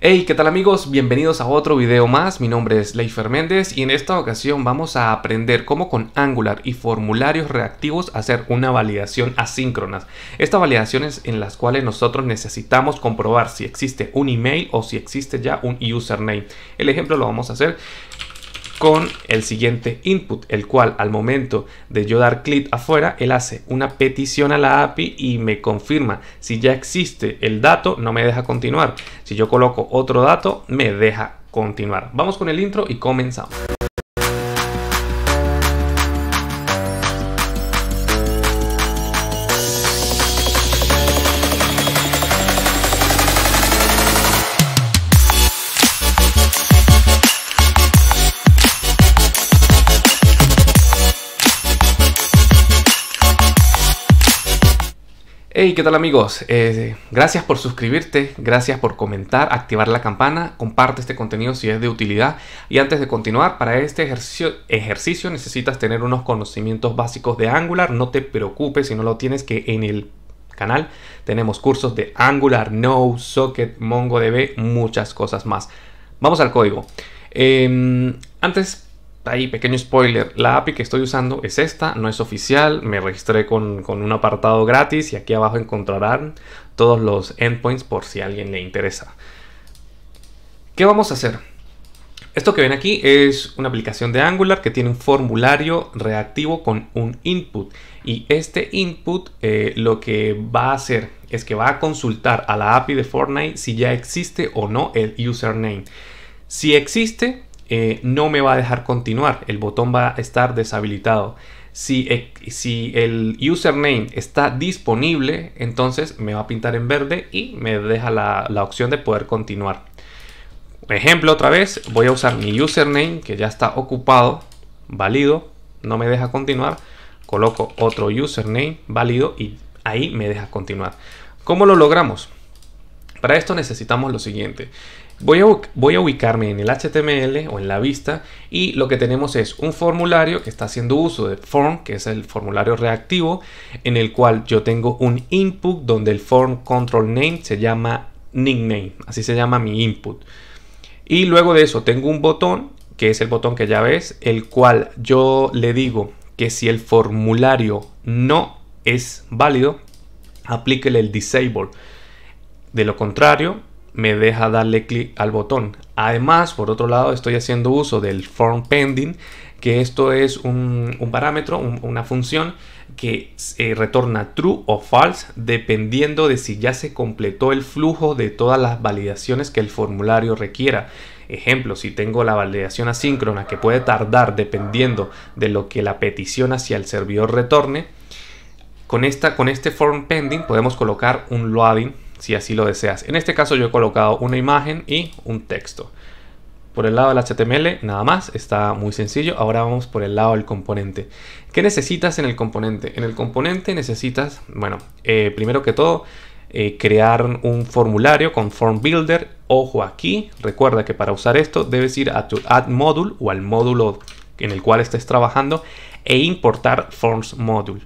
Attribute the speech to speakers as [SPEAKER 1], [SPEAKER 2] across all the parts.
[SPEAKER 1] Hey, ¿qué tal amigos? Bienvenidos a otro video más, mi nombre es Leifer Méndez y en esta ocasión vamos a aprender cómo con Angular y formularios reactivos hacer una validación asíncrona. Estas validaciones en las cuales nosotros necesitamos comprobar si existe un email o si existe ya un username. El ejemplo lo vamos a hacer con el siguiente input, el cual al momento de yo dar clic afuera, él hace una petición a la API y me confirma si ya existe el dato, no me deja continuar. Si yo coloco otro dato, me deja continuar. Vamos con el intro y comenzamos. Hey, ¿qué tal amigos? Eh, gracias por suscribirte, gracias por comentar, activar la campana, comparte este contenido si es de utilidad. Y antes de continuar, para este ejercicio, ejercicio necesitas tener unos conocimientos básicos de Angular. No te preocupes si no lo tienes, que en el canal tenemos cursos de Angular, Node, Socket, MongoDB, muchas cosas más. Vamos al código. Em, antes ahí, pequeño spoiler, la API que estoy usando es esta, no es oficial, me registré con, un apartado gratis y aquí abajo encontrarán todos los endpoints por si a alguien le interesa. ¿Qué vamos a hacer? Esto que ven aquí es una aplicación de Angular que tiene un formulario reactivo con un input y este input eh, lo que va a hacer es que va a consultar a la API de Fortnite si ya existe o no el username. Si existe, eh, no me va a dejar continuar, el botón va a estar deshabilitado. Eh, si, el username está disponible, entonces me va a pintar en verde y me deja la, la opción de poder continuar. Ejemplo otra vez, voy a usar mi username que ya está ocupado, válido, no me deja continuar. Coloco otro username válido y ahí me deja continuar. ¿Cómo lo logramos? Para esto necesitamos lo siguiente. Voy a, ubicarme en el HTML o en la vista y lo que tenemos es un formulario que está haciendo uso de form, que es el formulario reactivo, en el cual yo tengo un input donde el form control name se llama nickname, así se llama mi input. Y luego de eso tengo un botón, que es el botón que ya ves, el cual yo le digo que si el formulario no es válido, aplíquele el disable. De lo contrario, me deja darle clic al botón. Además, por otro lado, estoy haciendo uso del form pending, que esto es un, parámetro, una función que eh, retorna true o false dependiendo de si ya se completó el flujo de todas las validaciones que el formulario requiera. Ejemplo, si tengo la validación asíncrona que puede tardar dependiendo de lo que la petición hacia el servidor retorne, con, esta, con este form pending podemos colocar un loading si así lo deseas. En este caso yo he colocado una imagen y un texto. Por el lado del HTML nada más, está muy sencillo. Ahora vamos por el lado del componente. ¿Qué necesitas en el componente? En el componente necesitas, bueno, eh, primero que todo, eh, crear un formulario con Form Builder. Ojo aquí, recuerda que para usar esto debes ir a tu Add Module o al módulo en el cual estés trabajando e importar Forms Module.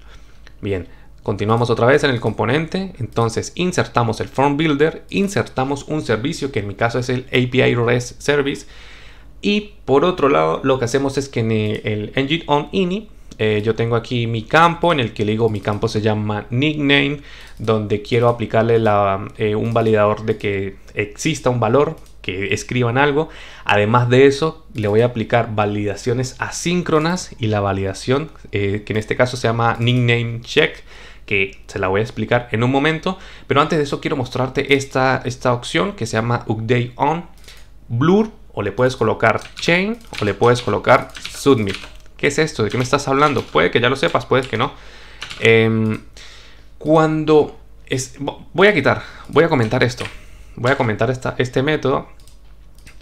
[SPEAKER 1] Bien, Continuamos otra vez en el componente, entonces insertamos el form builder, insertamos un servicio que en mi caso es el API REST service y por otro lado lo que hacemos es que en el engine on ini eh, yo tengo aquí mi campo en el que le digo mi campo se llama nickname donde quiero aplicarle eh, un validador de que exista un valor que escriban algo además de eso le voy a aplicar validaciones asíncronas y la validación eh, que en este caso se llama nickname check que se la voy a explicar en un momento. Pero antes de eso quiero mostrarte esta, esta opción que se llama Update On Blur o le puedes colocar Chain o le puedes colocar Submit. ¿Qué es esto? ¿De qué me estás hablando? Puede que ya lo sepas, puede que no. Em, cuando... Es, voy a quitar, voy a comentar esto. Voy a comentar esta, este método.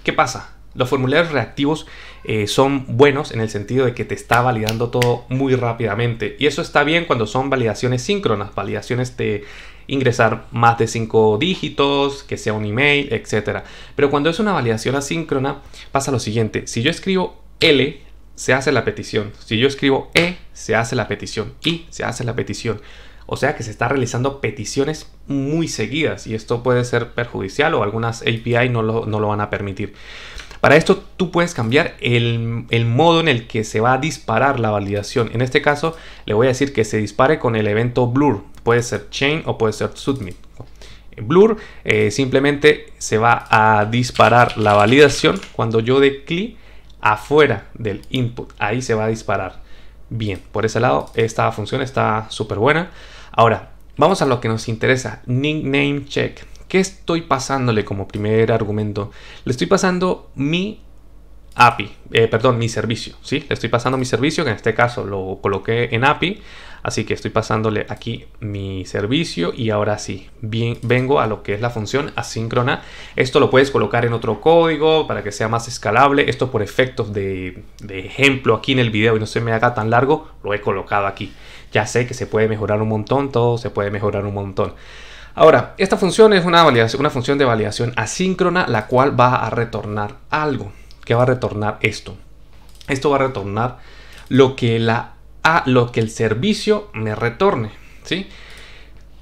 [SPEAKER 1] ¿Qué pasa? Los formularios reactivos eh, son buenos en el sentido de que te está validando todo muy rápidamente. Y eso está bien cuando son validaciones síncronas, validaciones de ingresar más de 5 dígitos, que sea un email, etc. Pero cuando es una validación asíncrona, pasa lo siguiente. Si yo escribo L, se hace la petición. Si yo escribo E, se hace la petición. y se hace la petición. O sea que se está realizando peticiones muy seguidas y esto puede ser perjudicial o algunas API no lo van a permitir. Para esto tú puedes cambiar el, modo en el que se va a disparar la validación. En este caso le voy a decir que se dispare con el evento blur. Puede ser chain o puede ser submit. Blur eh, simplemente se va a disparar la validación cuando yo dé clic afuera del input. Ahí se va a disparar. Bien, por ese lado esta función está súper buena. Ahora, vamos a lo que nos interesa. Nickname check. ¿Qué estoy pasándole como primer argumento? Le estoy pasando mi API, eh, perdón, mi servicio, ¿sí? Le estoy pasando mi servicio, que en este caso lo coloqué en API, así que estoy pasándole aquí mi servicio y ahora sí, bien, vengo a lo que es la función asíncrona. Esto lo puedes colocar en otro código para que sea más escalable. Esto por efectos de, de ejemplo aquí en el video y no se me haga tan largo, lo he colocado aquí. Ya sé que se puede mejorar un montón, todo se puede mejorar un montón. Ahora, esta función es una, función de validación asíncrona, la cual va a retornar algo. que va a retornar esto? Esto va a retornar lo que, la, a, lo que el servicio me retorne. ¿sí?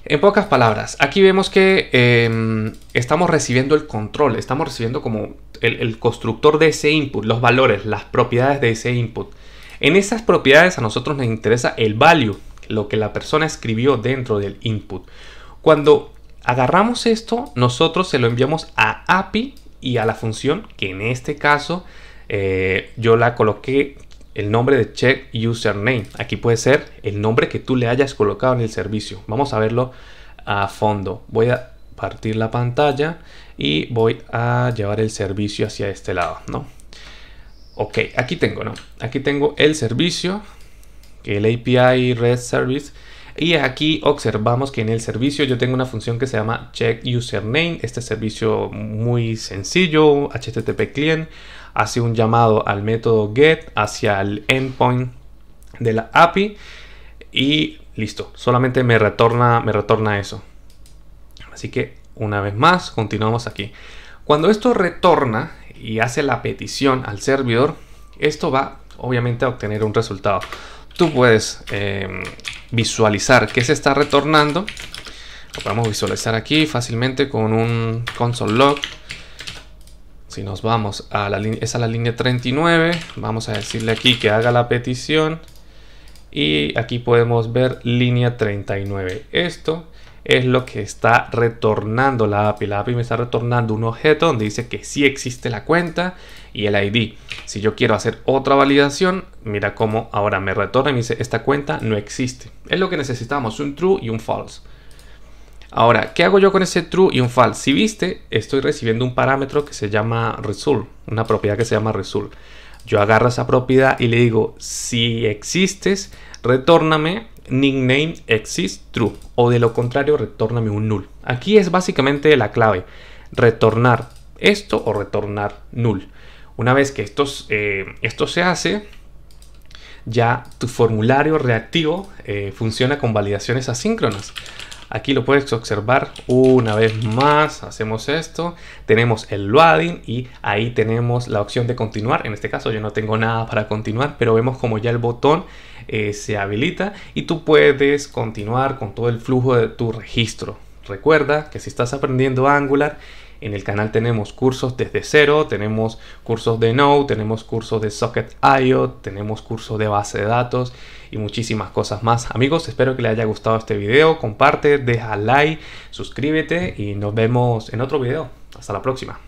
[SPEAKER 1] En pocas palabras, aquí vemos que em, estamos recibiendo el control, estamos recibiendo como el, constructor de ese input, los valores, las propiedades de ese input. En esas propiedades a nosotros nos interesa el value, lo que la persona escribió dentro del input. Cuando agarramos esto, nosotros se lo enviamos a API y a la función, que en este caso eh, yo la coloqué el nombre de check username. Aquí puede ser el nombre que tú le hayas colocado en el servicio. Vamos a verlo a fondo. Voy a partir la pantalla y voy a llevar el servicio hacia este lado, ¿no? Ok, aquí tengo, ¿no? Aquí tengo el servicio, que el API red Service, y aquí observamos que en el servicio yo tengo una función que se llama check username. Este servicio muy sencillo, HTTP client, hace un llamado al método get hacia el endpoint de la API y listo, solamente me retorna, me retorna eso. Así que una vez más, continuamos aquí. Cuando esto retorna y hace la petición al servidor, esto va obviamente a obtener un resultado. Tú puedes eh, visualizar qué se está retornando. Lo podemos visualizar aquí fácilmente con un console log. Si nos vamos a la línea, esa la línea 39, vamos a decirle aquí que haga la petición y aquí podemos ver línea 39. Esto es lo que está retornando la API. La API me está retornando un objeto donde dice que sí existe la cuenta y el ID. Si yo quiero hacer otra validación, mira cómo ahora me retorna y me dice esta cuenta no existe. Es lo que necesitamos, un true y un false. Ahora, ¿qué hago yo con ese true y un false? Si viste, estoy recibiendo un parámetro que se llama result, una propiedad que se llama result. Yo agarro esa propiedad y le digo, si existes, retórname nickname exist true o de lo contrario retórname un null. Aquí es básicamente la clave, retornar esto o retornar null. Una vez que eh, esto se hace, ya tu formulario reactivo eh, funciona con validaciones asíncronas. Aquí lo puedes observar una vez más. Hacemos esto. Tenemos el loading y ahí tenemos la opción de continuar. En este caso yo no tengo nada para continuar, pero vemos como ya el botón eh, se habilita y tú puedes continuar con todo el flujo de tu registro. Recuerda que si estás aprendiendo Angular en el canal tenemos cursos desde cero, tenemos cursos de Node, tenemos cursos de Socket IO, tenemos cursos de base de datos y muchísimas cosas más. Amigos, espero que les haya gustado este video. Comparte, deja like, suscríbete y nos vemos en otro video. Hasta la próxima.